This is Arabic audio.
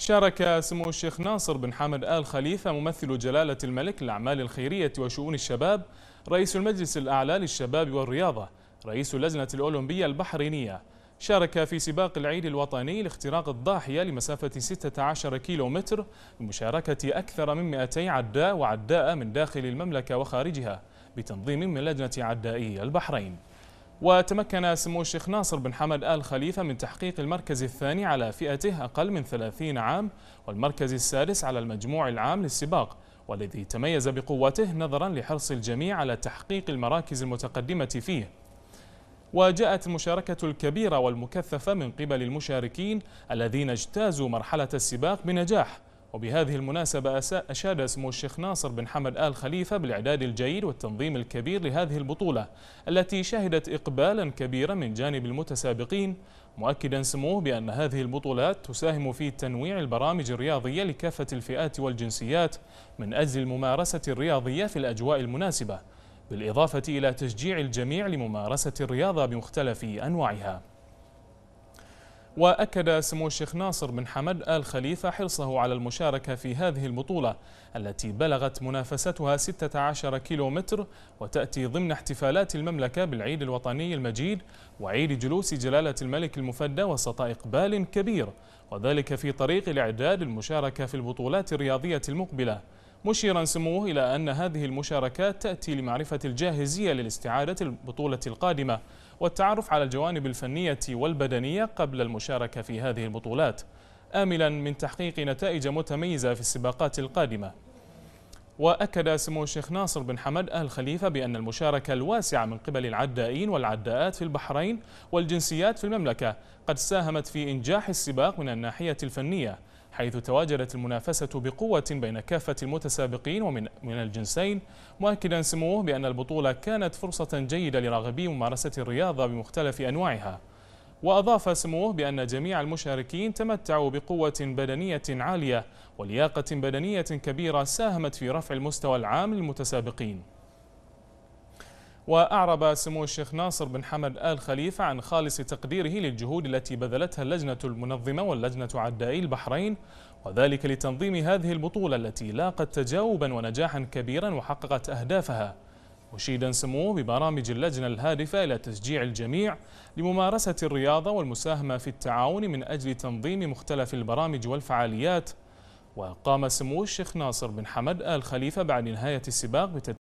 شارك سمو الشيخ ناصر بن حامد آل خليفة ممثل جلالة الملك للأعمال الخيرية وشؤون الشباب رئيس المجلس الأعلى للشباب والرياضة رئيس اللجنة الأولمبية البحرينية شارك في سباق العيد الوطني لاختراق الضاحية لمسافة 16 كيلومتر بمشاركة أكثر من 200 عداء وعداء من داخل المملكة وخارجها بتنظيم من لجنة عدائي البحرين وتمكن سمو الشيخ ناصر بن حمد آل خليفة من تحقيق المركز الثاني على فئته أقل من 30 عام والمركز السادس على المجموع العام للسباق والذي تميز بقوته نظرا لحرص الجميع على تحقيق المراكز المتقدمة فيه وجاءت المشاركة الكبيرة والمكثفة من قبل المشاركين الذين اجتازوا مرحلة السباق بنجاح وبهذه المناسبة أشاد سمو الشيخ ناصر بن حمد آل خليفة بالإعداد الجيد والتنظيم الكبير لهذه البطولة التي شهدت إقبالا كبيرا من جانب المتسابقين مؤكدا سموه بأن هذه البطولات تساهم في تنويع البرامج الرياضية لكافة الفئات والجنسيات من أجل الممارسة الرياضية في الأجواء المناسبة بالإضافة إلى تشجيع الجميع لممارسة الرياضة بمختلف أنواعها وأكد سمو الشيخ ناصر بن حمد آل خليفة حرصه على المشاركة في هذه البطولة التي بلغت منافستها 16 كيلومتر وتأتي ضمن احتفالات المملكة بالعيد الوطني المجيد وعيد جلوس جلالة الملك المفدى وسط إقبال كبير وذلك في طريق الإعداد المشاركة في البطولات الرياضية المقبلة مشيرا سموه إلى أن هذه المشاركات تأتي لمعرفة الجاهزية للاستعادة البطولة القادمة والتعرف على الجوانب الفنية والبدنية قبل المشاركة في هذه البطولات آملا من تحقيق نتائج متميزة في السباقات القادمة وأكد سمو الشيخ ناصر بن حمد آل خليفة بأن المشاركة الواسعة من قبل العدائين والعداءات في البحرين والجنسيات في المملكة قد ساهمت في إنجاح السباق من الناحية الفنية حيث تواجدت المنافسة بقوة بين كافة المتسابقين ومن من الجنسين مؤكدا سموه بأن البطولة كانت فرصة جيدة لراغبي ممارسة الرياضة بمختلف أنواعها وأضاف سموه بأن جميع المشاركين تمتعوا بقوة بدنية عالية ولياقة بدنية كبيرة ساهمت في رفع المستوى العام للمتسابقين وأعرب سمو الشيخ ناصر بن حمد آل خليفة عن خالص تقديره للجهود التي بذلتها اللجنة المنظمة واللجنة عدائي البحرين وذلك لتنظيم هذه البطولة التي لاقت تجاوبا ونجاحا كبيرا وحققت أهدافها مشيدا سموه ببرامج اللجنة الهادفة إلى تشجيع الجميع لممارسة الرياضة والمساهمة في التعاون من أجل تنظيم مختلف البرامج والفعاليات وقام سمو الشيخ ناصر بن حمد آل خليفة بعد نهاية السباق